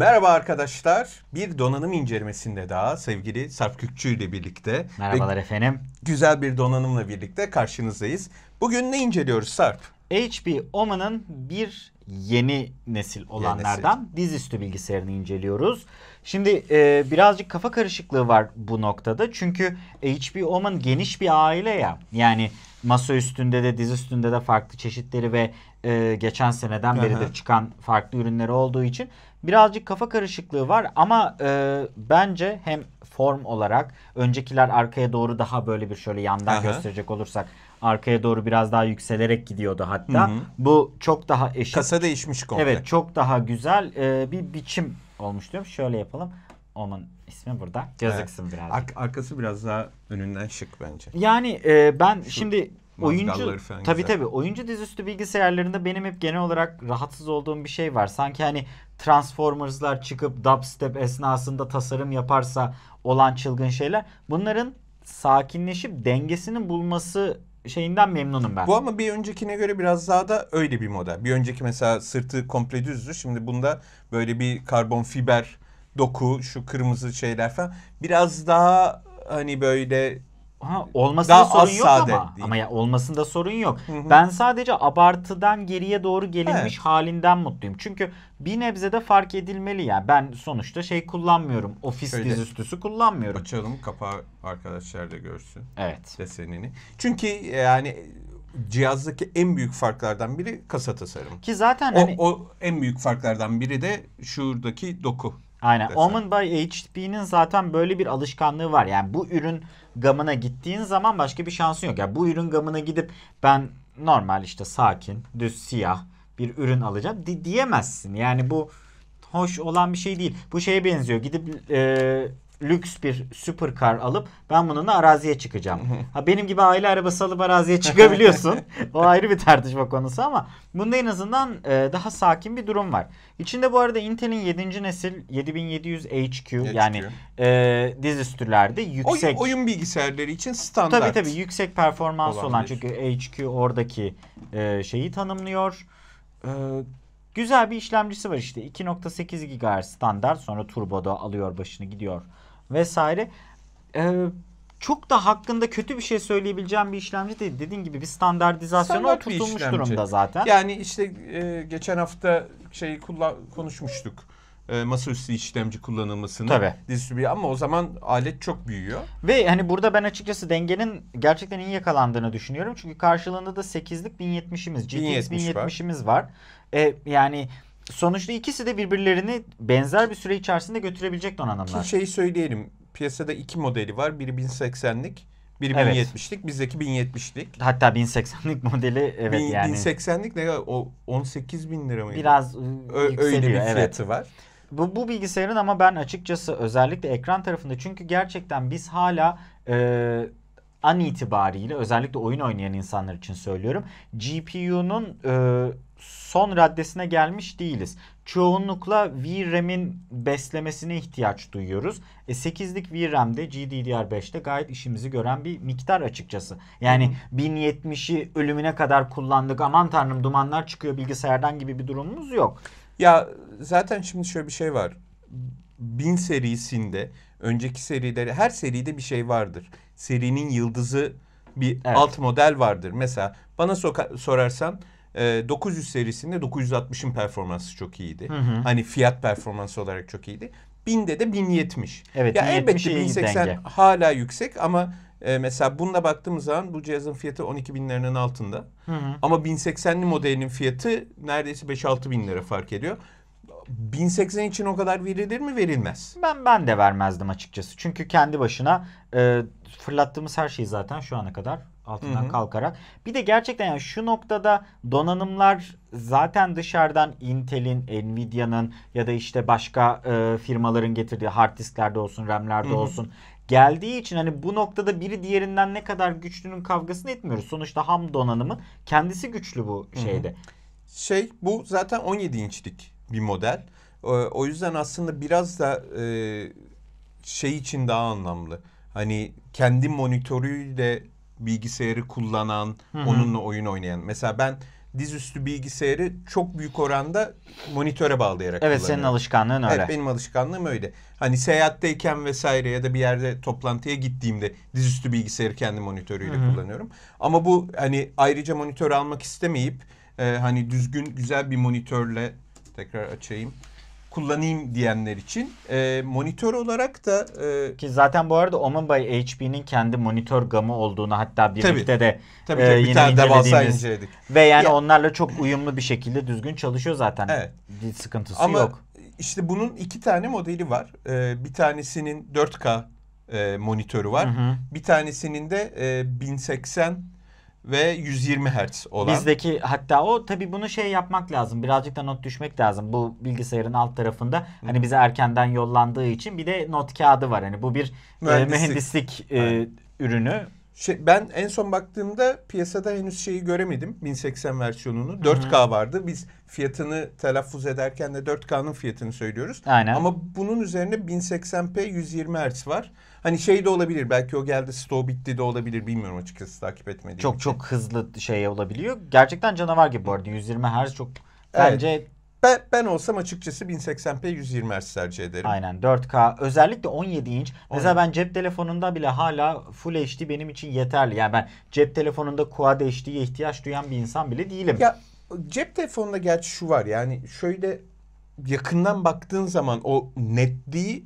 Merhaba arkadaşlar. Bir donanım incelemesinde daha sevgili Sarp Kükçü ile birlikte. Merhabalar ve efendim. Güzel bir donanımla birlikte karşınızdayız. Bugün ne inceliyoruz Sarp? HP Oman'ın bir yeni nesil olanlardan yeni nesil. dizüstü bilgisayarını inceliyoruz. Şimdi e, birazcık kafa karışıklığı var bu noktada. Çünkü HP Oman geniş bir aile ya. Yani masa üstünde de diz üstünde de farklı çeşitleri ve e, geçen seneden beridir Aha. çıkan farklı ürünleri olduğu için birazcık kafa karışıklığı var ama e, bence hem form olarak öncekiler arkaya doğru daha böyle bir şöyle yandan Aha. gösterecek olursak arkaya doğru biraz daha yükselerek gidiyordu hatta. Hı hı. Bu çok daha eşit. Kasa değişmiş komple. Evet çok daha güzel e, bir biçim olmuş diyorum. Şöyle yapalım. Onun ismi burada. Gözüksün evet. birazcık. Ar- arkası biraz daha önünden şık bence. Yani e, ben Şu. şimdi oyuncu falan tabii güzel. tabii oyuncu dizüstü bilgisayarlarında benim hep genel olarak rahatsız olduğum bir şey var. Sanki hani Transformers'lar çıkıp dubstep esnasında tasarım yaparsa olan çılgın şeyler. Bunların sakinleşip dengesinin bulması şeyinden memnunum ben. Bu ama bir öncekine göre biraz daha da öyle bir moda. Bir önceki mesela sırtı komple düzdü. Şimdi bunda böyle bir karbon fiber doku, şu kırmızı şeyler falan biraz daha hani böyle Ha, ee, olmasında Daha sorun yok sade ama değil. ama ya olmasında sorun yok. Hı hı. Ben sadece abartıdan geriye doğru gelinmiş evet. halinden mutluyum. Çünkü bir nebze de fark edilmeli ya. Ben sonuçta şey kullanmıyorum. Ofis dizüstüsü kullanmıyorum. Açalım kapağı arkadaşlar da görsün. Evet. Desenini. Çünkü e, yani cihazdaki en büyük farklardan biri kasa tasarımı. Ki zaten o, hani... o en büyük farklardan biri de şuradaki doku Aynen. Desem. Omen by HP'nin zaten böyle bir alışkanlığı var. Yani bu ürün gamına gittiğin zaman başka bir şansın yok. Yani bu ürün gamına gidip ben normal işte sakin, düz siyah bir ürün alacağım di- diyemezsin. Yani bu hoş olan bir şey değil. Bu şeye benziyor. Gidip e, lüks bir süperkar alıp ben bununla araziye çıkacağım. ha benim gibi aile arabası alıp araziye çıkabiliyorsun. o ayrı bir tartışma konusu ama bunda en azından e, daha sakin bir durum var. İçinde bu arada Intel'in 7. nesil 7700 HQ, HQ. yani e, dizüstülerde yüksek oyun, oyun bilgisayarları için standart. Tabii tabii yüksek performans olan, olan çünkü HQ oradaki e, şeyi tanımlıyor. E, güzel bir işlemcisi var işte 2.8 GHz standart sonra turbo da alıyor başını gidiyor vesaire. Ee, çok da hakkında kötü bir şey söyleyebileceğim bir işlemci değil. Dediğim gibi bir standartizasyona Standart oturtulmuş bir durumda zaten. Yani işte e, geçen hafta şeyi kullan konuşmuştuk. E, masaüstü işlemci kullanılmasını Tabii. distribüye ama o zaman alet çok büyüyor. Ve hani burada ben açıkçası dengenin gerçekten iyi yakalandığını düşünüyorum. Çünkü karşılığında da 8'lik 1070'imiz, GTX 1070, 1070'imiz var. var. E, yani sonuçta ikisi de birbirlerini benzer bir süre içerisinde götürebilecek donanımlar. Ki şeyi söyleyelim. Piyasada iki modeli var. Biri 1080'lik, biri evet. 1070'lik. Bizdeki 1070'lik. Hatta 1080'lik modeli evet bin, yani. 1080'lik ne kadar? O 18 bin lira mıydı? Biraz ıı, Ö- öyle bir fiyatı evet. var. Bu, bu bilgisayarın ama ben açıkçası özellikle ekran tarafında çünkü gerçekten biz hala e, an itibariyle özellikle oyun oynayan insanlar için söylüyorum. GPU'nun e, son raddesine gelmiş değiliz. Çoğunlukla VRAM'in beslemesine ihtiyaç duyuyoruz. E 8'lik VRAM'de GDDR5'te gayet işimizi gören bir miktar açıkçası. Yani 1070'i ölümüne kadar kullandık aman tanrım dumanlar çıkıyor bilgisayardan gibi bir durumumuz yok. Ya zaten şimdi şöyle bir şey var. 1000 serisinde Önceki serileri her seride bir şey vardır. Serinin yıldızı bir evet. alt model vardır. Mesela bana sorarsan e, 900 serisinde 960'ın performansı çok iyiydi. Hı hı. Hani fiyat performansı olarak çok iyiydi. 1000'de de 1070. Evet, ya 1070 elbette 1080 denge. hala yüksek ama e, mesela bununla baktığımız zaman bu cihazın fiyatı 12 binlerinin altında. Hı hı. Ama 1080'li modelinin fiyatı neredeyse 5-6 bin lira fark ediyor. 1080 için o kadar verilir mi verilmez. Ben ben de vermezdim açıkçası. Çünkü kendi başına e, fırlattığımız her şeyi zaten şu ana kadar altından Hı-hı. kalkarak. Bir de gerçekten yani şu noktada donanımlar zaten dışarıdan Intel'in, Nvidia'nın ya da işte başka e, firmaların getirdiği hard disklerde olsun, RAM'lerde Hı-hı. olsun geldiği için hani bu noktada biri diğerinden ne kadar güçlünün kavgasını etmiyoruz. Sonuçta ham donanımı kendisi güçlü bu şeyde. Hı-hı. Şey bu zaten 17 inçlik bir model. O yüzden aslında biraz da e, şey için daha anlamlı. Hani kendi monitörüyle bilgisayarı kullanan, Hı-hı. onunla oyun oynayan. Mesela ben dizüstü bilgisayarı çok büyük oranda monitöre bağlayarak Evet senin alışkanlığın öyle. Evet benim alışkanlığım öyle. Hani seyahatteyken vesaire ya da bir yerde toplantıya gittiğimde dizüstü bilgisayarı kendi monitörüyle Hı-hı. kullanıyorum. Ama bu hani ayrıca monitör almak istemeyip e, hani düzgün güzel bir monitörle tekrar açayım kullanayım diyenler için. E, monitör olarak da... E, Ki zaten bu arada Omen by HP'nin kendi monitör gamı olduğunu hatta birlikte tabii, de tabii, e, tabii, yine bir tane devasa inceledik. Ve yani ya, onlarla çok uyumlu bir şekilde düzgün çalışıyor zaten. Evet. Bir sıkıntısı Ama yok. İşte bunun iki tane modeli var. E, bir tanesinin 4K e, monitörü var. Hı hı. Bir tanesinin de e, 1080 ve 120 Hz olan. Bizdeki hatta o tabi bunu şey yapmak lazım. Birazcık da not düşmek lazım. Bu bilgisayarın alt tarafında hani Hı. hani bize erkenden yollandığı için bir de not kağıdı var. Hani bu bir e, mühendislik, e, mühendislik e, ürünü. Şey, ben en son baktığımda piyasada henüz şeyi göremedim. 1080 versiyonunu. 4K Hı-hı. vardı. Biz fiyatını telaffuz ederken de 4K'nın fiyatını söylüyoruz. Aynen. Ama bunun üzerine 1080p 120 Hz var. Hani şey de olabilir belki o geldi stoğu bitti de olabilir bilmiyorum açıkçası takip etmediğim Çok için. çok hızlı şey olabiliyor. Gerçekten canavar gibi bu arada 120 Hz çok bence evet. Ben, ben olsam açıkçası 1080p 120 Hz tercih ederim. Aynen 4K özellikle 17 inç. Mesela ben cep telefonunda bile hala Full HD benim için yeterli. Yani ben cep telefonunda Quad HD'ye ihtiyaç duyan bir insan bile değilim. Ya cep telefonunda gerçi şu var yani şöyle yakından baktığın zaman o netliği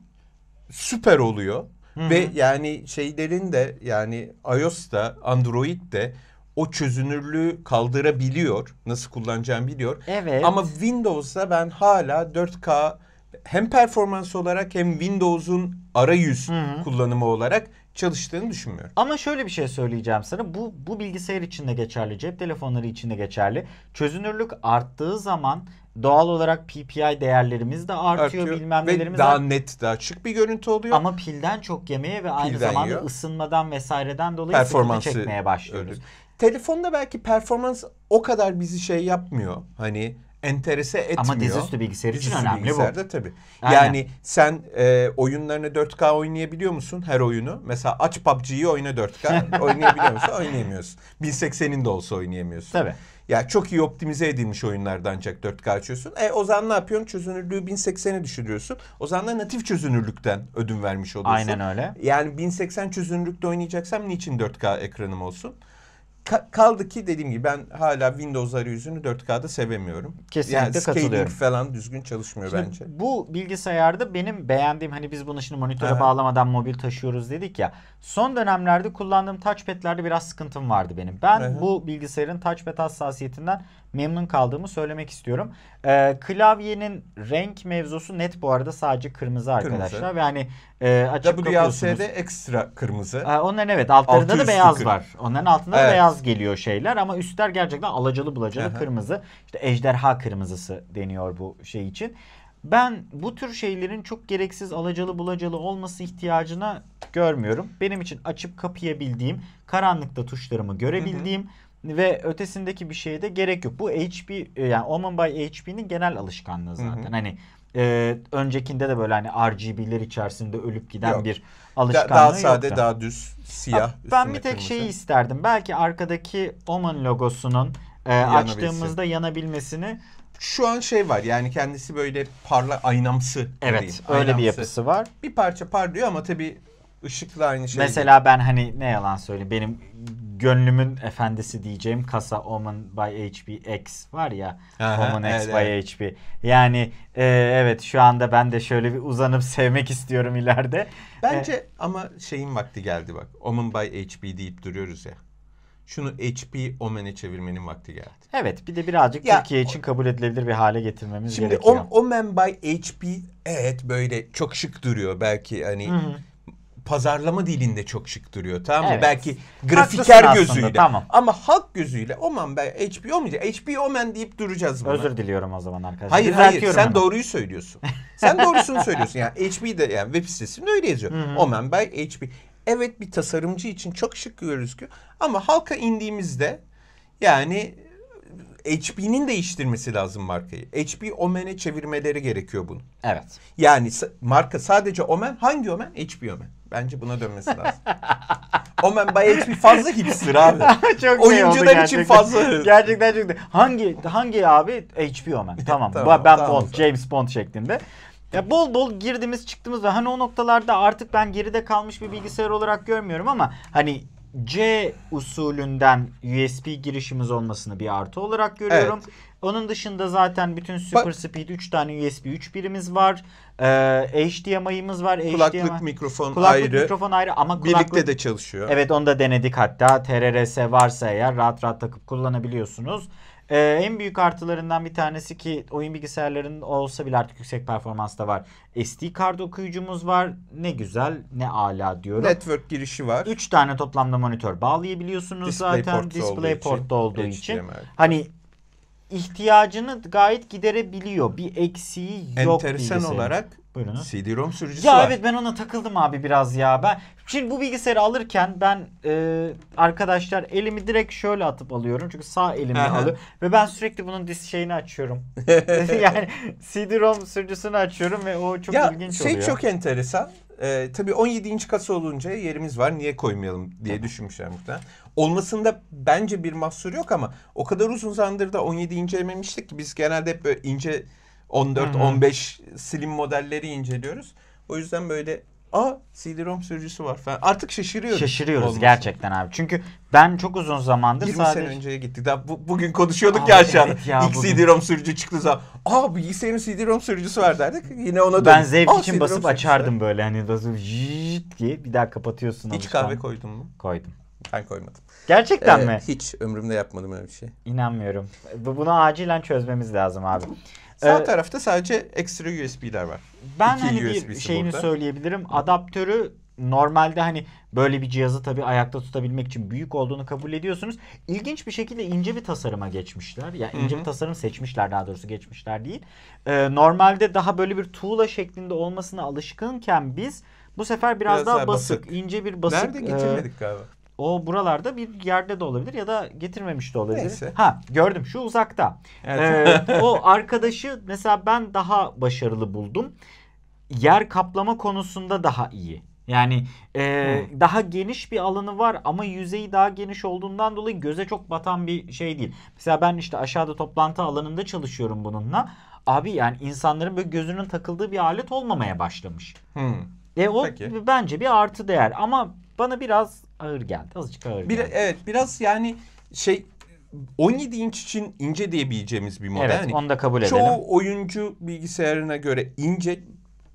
süper oluyor. Hı-hı. Ve yani şeylerin de yani iOS da Android de o çözünürlüğü kaldırabiliyor. Nasıl kullanacağını biliyor. Evet. Ama Windows'da ben hala 4K hem performans olarak hem Windows'un arayüz Hı-hı. kullanımı olarak çalıştığını düşünmüyorum. Ama şöyle bir şey söyleyeceğim sana. Bu bu bilgisayar için de geçerli, cep telefonları için de geçerli. Çözünürlük arttığı zaman doğal olarak PPI değerlerimiz de artıyor, artıyor bilmem nelerimiz. daha artıyor. net daha açık bir görüntü oluyor. Ama pilden çok yemeye ve aynı pilden zamanda yiyor. ısınmadan vesaireden dolayı Performansı çekmeye başlıyoruz. Öyle. Telefonda belki performans o kadar bizi şey yapmıyor. Hani enterese etmiyor. Ama dizüstü bilgisayar için dizüstü önemli bu. tabii. Aynen. Yani sen e, oyunlarını 4K oynayabiliyor musun her oyunu? Mesela aç PUBG'yi oyna 4K. oynayabiliyor musun? Oynayamıyorsun. 1080'in de olsa oynayamıyorsun. Tabii. Ya çok iyi optimize edilmiş oyunlarda ancak 4K açıyorsun. E o zaman ne yapıyorsun? Çözünürlüğü 1080'e düşürüyorsun. O zaman da natif çözünürlükten ödün vermiş oluyorsun. Aynen öyle. Yani 1080 çözünürlükte oynayacaksam niçin 4K ekranım olsun? kaldı ki dediğim gibi ben hala Windows arayüzünü 4K'da sevemiyorum. Kesinlikle yani katılıyorum. falan düzgün çalışmıyor şimdi bence. Bu bilgisayarda benim beğendiğim hani biz bunu şimdi monitöre evet. bağlamadan mobil taşıyoruz dedik ya. Son dönemlerde kullandığım touchpad'lerde biraz sıkıntım vardı benim. Ben Hı-hı. bu bilgisayarın touchpad hassasiyetinden memnun kaldığımı söylemek istiyorum. Ee, klavyenin renk mevzusu net bu arada sadece kırmızı, kırmızı. arkadaşlar. Yani hani e, açıp WLC'de ekstra kırmızı. Ee, onların evet altlarında da beyaz kır. var. Onların altında evet. da beyaz geliyor şeyler ama üstler gerçekten alacalı bulacalı Hı-hı. kırmızı. İşte ejderha kırmızısı deniyor bu şey için. Ben bu tür şeylerin çok gereksiz alacalı bulacalı olması ihtiyacına görmüyorum. Benim için açıp kapayabildiğim, karanlıkta tuşlarımı görebildiğim hı hı. ve ötesindeki bir şeye de gerek yok. Bu HP e, yani Omen by HP'nin genel alışkanlığı zaten. Hı hı. Hani e, öncekinde de böyle hani RGB'ler içerisinde ölüp giden yok. bir alışkanlığı da, daha sade, yoktu. daha düz, siyah. Ha, ben bir tek kırmızı. şeyi isterdim. Belki arkadaki Omen logosunun e, açtığımızda yanabilmesini şu an şey var yani kendisi böyle parla aynamsı. Evet diyeyim. öyle bir yapısı var. Bir parça parlıyor ama tabii ışıkla aynı şey. Mesela ben hani ne yalan söyleyeyim benim gönlümün efendisi diyeceğim kasa Omen by HP X var ya. Aha, Omen evet, X by evet. HP. Yani e, evet şu anda ben de şöyle bir uzanıp sevmek istiyorum ileride. E, Bence e, ama şeyin vakti geldi bak. Omen by HP deyip duruyoruz ya şunu HP Omen'e çevirmenin vakti geldi. Evet bir de birazcık ya, Türkiye için kabul edilebilir bir hale getirmemiz şimdi gerekiyor. Şimdi Omen by HP evet böyle çok şık duruyor belki hani Hı-hı. pazarlama dilinde çok şık duruyor tamam mı? Evet. Belki grafiker aslında, gözüyle tamam. ama halk gözüyle Omen by HP olmayacak. HP Omen deyip duracağız buna. Özür diliyorum o zaman arkadaşlar. Hayır Biz hayır sen onu. doğruyu söylüyorsun. sen doğrusunu söylüyorsun yani HP de yani web sitesinde öyle yazıyor. Hı-hı. Omen by HP evet bir tasarımcı için çok şık gözüküyor ama halka indiğimizde yani HP'nin değiştirmesi lazım markayı. HP Omen'e çevirmeleri gerekiyor bunu. Evet. Yani marka sadece Omen hangi Omen? HP Omen. Bence buna dönmesi lazım. Omen by HP fazla hipster abi. çok Oyuncular için fazla. Gerçekten çok. Hangi hangi abi? HP Omen. Tamam. tamam ben tamam, Bond, tamam. James Bond şeklinde. Ya bol bol girdiğimiz çıktığımız ve hani o noktalarda artık ben geride kalmış bir bilgisayar olarak görmüyorum ama hani C usulünden USB girişimiz olmasını bir artı olarak görüyorum. Evet. Onun dışında zaten bütün Super Speed 3 tane USB 3 birimiz var. Ee, HDMI'miz var. Kulaklık HDMI. mikrofon kulaklık ayrı. mikrofon ayrı ama kulaklık... Birlikte de çalışıyor. Evet onu da denedik hatta. TRRS varsa eğer rahat rahat takıp kullanabiliyorsunuz. Ee, en büyük artılarından bir tanesi ki oyun bilgisayarlarının olsa bile artık yüksek performans da var. SD kart okuyucumuz var. Ne güzel ne ala diyorum. Network girişi var. 3 tane toplamda monitör bağlayabiliyorsunuz Display zaten DisplayPort'ta olduğu için. HDMI. Hani ihtiyacını gayet giderebiliyor. Bir eksiği yok Enteresan bilgisayarın. olarak Buyurun. CD-ROM sürücüsü ya var. evet ben ona takıldım abi biraz ya. Ben şimdi bu bilgisayarı alırken ben e, arkadaşlar elimi direkt şöyle atıp alıyorum. Çünkü sağ elimle Aha. alıyorum ve ben sürekli bunun disk şeyini açıyorum. yani CD-ROM sürücüsünü açıyorum ve o çok ya, ilginç şey oluyor. Şey çok enteresan. E, tabii 17 inç kasa olunca yerimiz var niye koymayalım diye düşünmüşler muhtemelen. Olmasında bence bir mahsur yok ama o kadar uzun zamandır da 17 ince yememiştik ki biz genelde hep böyle ince 14-15 slim modelleri inceliyoruz. O yüzden böyle Aa CD-ROM sürücüsü var falan. Artık şaşırıyoruz. Şaşırıyoruz olması. gerçekten abi. Çünkü ben çok uzun zamandır 20 sadece... sene önceye gittik. Daha bu, bugün konuşuyorduk abi, ya aşağıda. Evet ya, İlk bugün... CD-ROM sürücü çıktı zaman. Aa bilgisayarın CD-ROM sürücüsü var derdik. Yine ona dön. Ben zevk Aa, için basıp açardım böyle. Hani basıp diye bir daha kapatıyorsun. Hiç kahve koydun mu? Koydum. Ben koymadım. Gerçekten ee, mi? Hiç ömrümde yapmadım öyle bir şey. İnanmıyorum. Bu bunu acilen çözmemiz lazım abi. Sağ ee, tarafta sadece ekstra USB'ler var. Ben İki hani bir şeyini burada. söyleyebilirim. Adaptörü normalde hani böyle bir cihazı tabii ayakta tutabilmek için büyük olduğunu kabul ediyorsunuz. İlginç bir şekilde ince bir tasarıma geçmişler. Ya yani ince Hı-hı. bir tasarım seçmişler daha doğrusu geçmişler değil. Ee, normalde daha böyle bir tuğla şeklinde olmasına alışkınken biz bu sefer biraz, biraz daha, daha basık, basık, ince bir basık. Nerede e, getirmedik e, galiba? O buralarda bir yerde de olabilir ya da getirmemiş de olabilir. Neyse. Ha gördüm şu uzakta. Evet. Ee, o arkadaşı mesela ben daha başarılı buldum. Yer kaplama konusunda daha iyi. Yani e, hmm. daha geniş bir alanı var ama yüzeyi daha geniş olduğundan dolayı göze çok batan bir şey değil. Mesela ben işte aşağıda toplantı alanında çalışıyorum bununla. Abi yani insanların böyle gözünün takıldığı bir alet olmamaya başlamış. Hmm. E o Peki. bence bir artı değer ama bana biraz ağır geldi. Azıcık ağır bir, geldi. Evet biraz yani şey 17 inç için ince diyebileceğimiz bir model. Evet yani onu da kabul çoğu edelim. Çoğu oyuncu bilgisayarına göre ince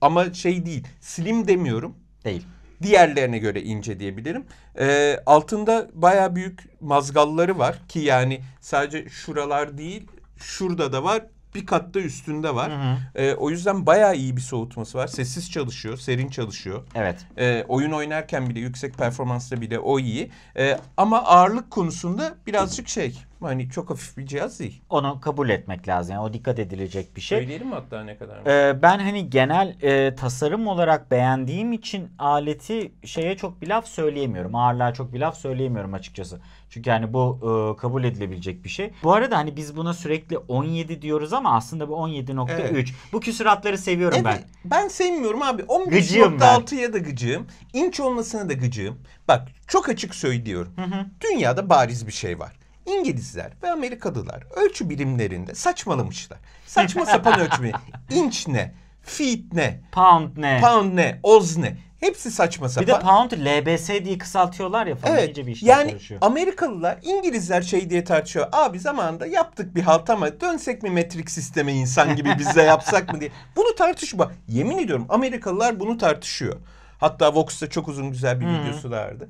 ama şey değil slim demiyorum. Değil. Diğerlerine göre ince diyebilirim. Ee, altında baya büyük mazgalları var ki yani sadece şuralar değil şurada da var bir katta üstünde var. Hı hı. E, o yüzden bayağı iyi bir soğutması var. Sessiz çalışıyor, serin çalışıyor. Evet. E, oyun oynarken bile yüksek performansla bile o iyi. E, ama ağırlık konusunda birazcık şey ama hani çok hafif bir cihaz değil. Onu kabul etmek lazım. Yani o dikkat edilecek bir şey. Söyleyelim mi hatta ne kadar? Ee, ben hani genel e, tasarım olarak beğendiğim için aleti şeye çok bir laf söyleyemiyorum. Ağırlığa çok bir laf söyleyemiyorum açıkçası. Çünkü yani bu e, kabul edilebilecek bir şey. Bu arada hani biz buna sürekli 17 diyoruz ama aslında bu 17.3. Evet. Bu küsuratları seviyorum evet, ben. Ben sevmiyorum abi. 15.6'ya da gıcığım. İnç olmasına da gıcığım. Bak çok açık söylüyorum. Hı hı. Dünyada bariz bir şey var. İngilizler ve Amerikalılar ölçü birimlerinde saçmalamışlar. Saçma sapan ölçmeyi. İnç ne? Feet ne? Pound ne? Pound ne? Oz ne? Hepsi saçma sapan. Bir de pound LBS diye kısaltıyorlar ya falan. Evet. bir yani karışıyor. Amerikalılar, İngilizler şey diye tartışıyor. Abi zamanında yaptık bir halt ama dönsek mi metrik sisteme insan gibi biz yapsak mı diye. Bunu tartışma. Yemin ediyorum Amerikalılar bunu tartışıyor. Hatta Vox'ta çok uzun güzel bir videosu vardı.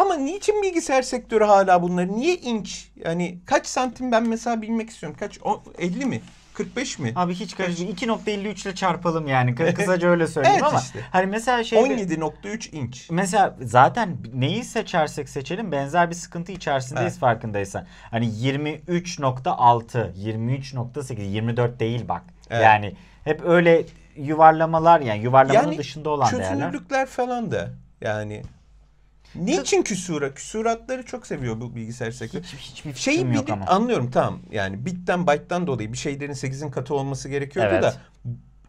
Ama niçin bilgisayar sektörü hala bunları? Niye inç? Yani kaç santim ben mesela bilmek istiyorum. Kaç? O, 50 mi? 45 mi? Abi hiç karışmıyor. 2.53 ile çarpalım yani. Kısaca öyle söyleyeyim evet ama. Işte. Hani mesela şey 17.3 inç. Mesela zaten neyi seçersek seçelim benzer bir sıkıntı içerisindeyiz evet. farkındaysan. Hani 23.6, 23.8, 24 değil bak. Evet. Yani hep öyle yuvarlamalar yani yuvarlamanın yani, dışında olan değerler. Yani çözünürlükler falan da yani Niçin küsura? Küsuratları çok seviyor bu bilgisayar sektörü. Hiç, hiçbir Şeyi yok ama. anlıyorum tamam. Yani bitten byte'dan dolayı bir şeylerin 8'in katı olması gerekiyordu evet. da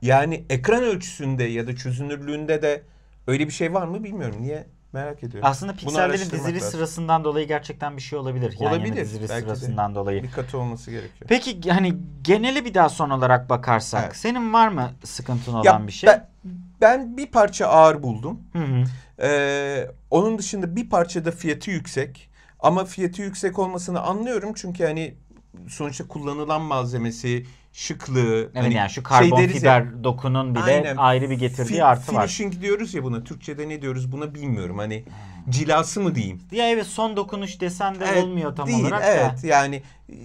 yani ekran ölçüsünde ya da çözünürlüğünde de öyle bir şey var mı bilmiyorum. Niye Merak ediyorum. Aslında piksellerin dizili sırasından dolayı gerçekten bir şey olabilir. Olabilir. Yani dizili sırasından de. dolayı. Bir katı olması gerekiyor. Peki hani geneli bir daha son olarak bakarsak evet. senin var mı sıkıntın olan ya, bir şey? Ben, ben bir parça ağır buldum. Hı hı. Ee, onun dışında bir parçada fiyatı yüksek. Ama fiyatı yüksek olmasını anlıyorum çünkü hani sonuçta kullanılan malzemesi şıklığı. Evet hani yani şu karbon şey fiber ya, dokunun bile aynen, ayrı bir getirdiği fi, artı finishing var. Finishing diyoruz ya buna Türkçe'de ne diyoruz buna bilmiyorum hani cilası mı diyeyim? Ya evet son dokunuş desen de evet, olmuyor tam değil, olarak evet, da. Evet yani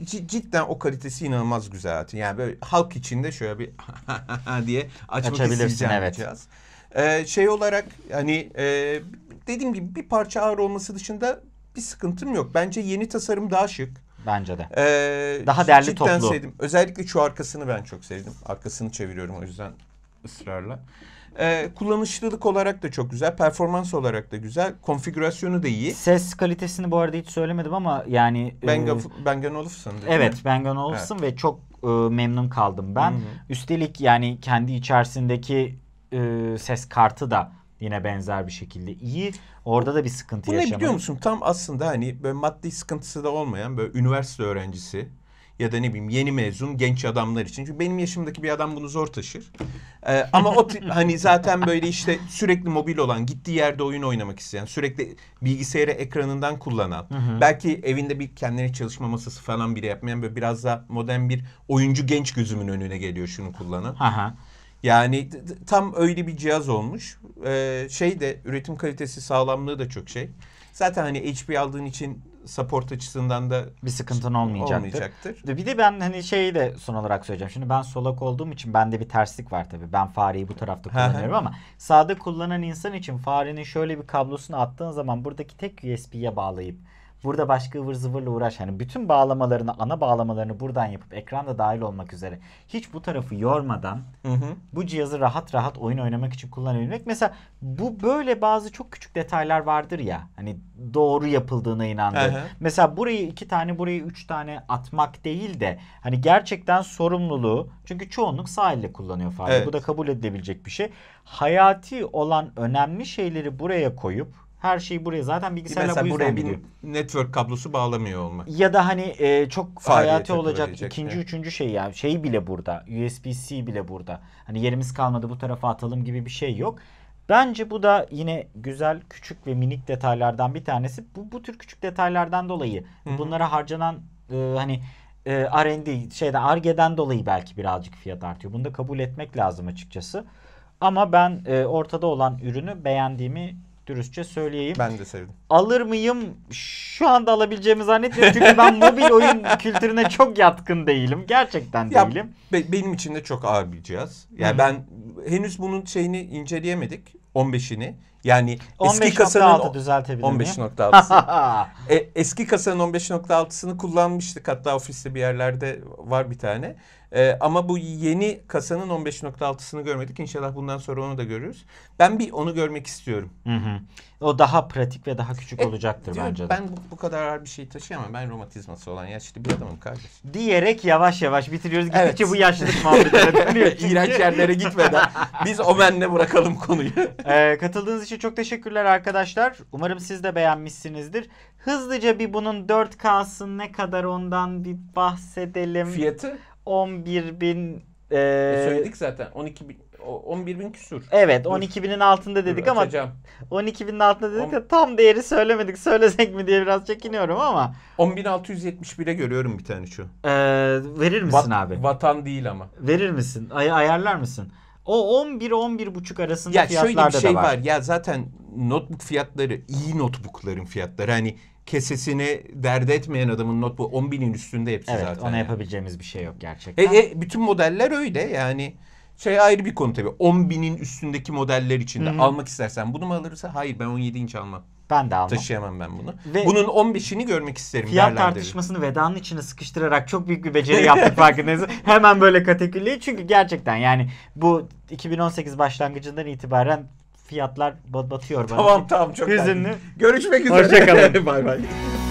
cidden o kalitesi inanılmaz güzel zaten. Yani böyle halk içinde şöyle bir diye açmak Açabilirsin, evet. Ee, şey olarak hani e, dediğim gibi bir parça ağır olması dışında bir sıkıntım yok. Bence yeni tasarım daha şık. Bence de. Ee, daha değerli toplu. Sevdim. Özellikle şu arkasını ben çok sevdim. Arkasını çeviriyorum o yüzden ısrarla. E, kullanışlılık olarak da çok güzel. Performans olarak da güzel. Konfigürasyonu da iyi. Ses kalitesini bu arada hiç söylemedim ama yani... E, ben, e, Olufsen Evet Ben Olufsen evet. ve çok e, memnun kaldım ben. Hı hı. Üstelik yani kendi içerisindeki e, ses kartı da yine benzer bir şekilde iyi. Orada da bir sıkıntı yaşamadım. Bu ne biliyor musun? Tam aslında hani böyle maddi sıkıntısı da olmayan böyle üniversite öğrencisi ya da ne bileyim yeni mezun genç adamlar için. Çünkü benim yaşımdaki bir adam bunu zor taşır. Ee, ama o hani zaten böyle işte sürekli mobil olan, gittiği yerde oyun oynamak isteyen, sürekli bilgisayarı ekranından kullanan, belki evinde bir kendine çalışma masası falan bile yapmayan böyle biraz daha modern bir oyuncu genç gözümün önüne geliyor şunu kullanan. Aha. Yani tam öyle bir cihaz olmuş. Ee, şey de üretim kalitesi sağlamlığı da çok şey. Zaten hani HP aldığın için support açısından da bir sıkıntın olmayacaktır. olmayacaktır. Bir de ben hani şeyi de son olarak söyleyeceğim. Şimdi ben solak olduğum için bende bir terslik var tabii. Ben fareyi bu tarafta kullanıyorum ama sağda kullanan insan için farenin şöyle bir kablosunu attığın zaman buradaki tek USB'ye bağlayıp Burada başka ıvır zıvırla uğraş. Yani bütün bağlamalarını, ana bağlamalarını buradan yapıp ekranda dahil olmak üzere hiç bu tarafı yormadan hı hı. bu cihazı rahat rahat oyun oynamak için kullanabilmek. Mesela bu böyle bazı çok küçük detaylar vardır ya. Hani doğru yapıldığına inandı. Hı hı. Mesela burayı iki tane, burayı üç tane atmak değil de hani gerçekten sorumluluğu çünkü çoğunluk sağ elle kullanıyor falan Evet. Bu da kabul edilebilecek bir şey. Hayati olan önemli şeyleri buraya koyup her şeyi buraya zaten bilgisayarla bu Mesela yüzden buraya bir gidiyor. network kablosu bağlamıyor olmak. Ya da hani e, çok Faaliyete hayati olacak ikinci evet. üçüncü şey ya şey bile burada USB-C bile burada. Hani yerimiz kalmadı bu tarafa atalım gibi bir şey yok. Bence bu da yine güzel küçük ve minik detaylardan bir tanesi. Bu bu tür küçük detaylardan dolayı Hı-hı. bunlara harcanan e, hani e, R&D şeyden Arge'den dolayı belki birazcık fiyat artıyor. Bunu da kabul etmek lazım açıkçası. Ama ben e, ortada olan ürünü beğendiğimi dürüstçe söyleyeyim. Ben de sevdim. Alır mıyım? Şu anda alabileceğimi zannetmiyorum. Çünkü ben mobil oyun kültürüne çok yatkın değilim. Gerçekten ya, değilim. Be- benim için de çok ağır bir cihaz. Yani Hı-hı. ben henüz bunun şeyini inceleyemedik. 15'ini. Yani 15. eski kasanın 15.6'sı. e, eski kasanın 15.6'sını kullanmıştık. Hatta ofiste bir yerlerde var bir tane. Ee, ama bu yeni kasanın 15.6'sını görmedik. İnşallah bundan sonra onu da görürüz. Ben bir onu görmek istiyorum. Hı hı. O daha pratik ve daha küçük e, olacaktır diyor, bence de. Ben bu, bu kadar ağır bir şey taşıyamam. Ben romatizması olan yaşlı bir adamım kardeşim. Diyerek yavaş yavaş bitiriyoruz. Gittikçe evet. bu yaşlılık muhabbetine İğrenç yerlere gitmeden biz o benle bırakalım konuyu. ee, katıldığınız için çok teşekkürler arkadaşlar. Umarım siz de beğenmişsinizdir. Hızlıca bir bunun 4K'sı ne kadar ondan bir bahsedelim. Fiyatı? 11 bin e, e söyledik zaten 12 bin 11 bin küsur. Evet 12 binin altında dedik Dur, ama 12 binin altında dedik de tam değeri söylemedik. Söylesek mi diye biraz çekiniyorum ama. 10.671'e görüyorum bir tane şu. Ee, verir misin Vat, abi? Vatan değil ama. Verir misin? Ay ayarlar mısın? O 11 11 buçuk arasında ya fiyatlarda şöyle bir şey da var. var. Ya zaten notebook fiyatları iyi notebookların fiyatları hani kesesini dert etmeyen adamın notebook 10 binin üstünde hepsi evet, zaten. Evet ona yapabileceğimiz bir şey yok gerçekten. E, e, bütün modeller öyle yani şey ayrı bir konu tabii. 10 binin üstündeki modeller içinde Hı-hı. almak istersen bunu mu alırsa hayır ben 17 inç almam. Ben de almam. Taşıyamam ben bunu. Ve Bunun 15'ini görmek isterim. Fiyat Berlin tartışmasını vedanın içine sıkıştırarak çok büyük bir beceri yaptık farkındayız. Hemen böyle kategoriyi çünkü gerçekten yani bu 2018 başlangıcından itibaren fiyatlar batıyor bana. Tamam tamam çok Hüzünlü. Görüşmek üzere. Hoşçakalın. bay bay.